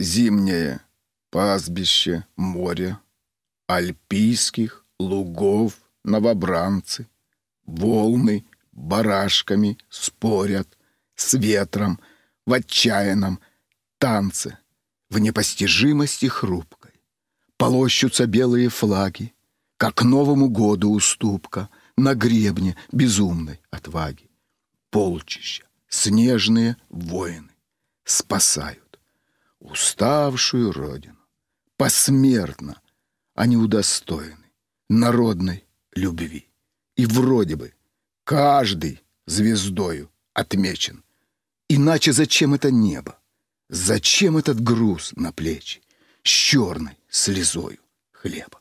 зимнее пастбище, море, альпийских лугов новобранцы, волны барашками спорят, с ветром, в отчаянном танце, в непостижимости хрупкой. Полощутся белые флаги, как Новому году уступка, на гребне безумной отваги. Полчища, снежные воины спасают уставшую родину. Посмертно а не удостоены народной любви. И вроде бы каждый звездою отмечен. Иначе зачем это небо? Зачем этот груз на плечи с черной слезою хлеба?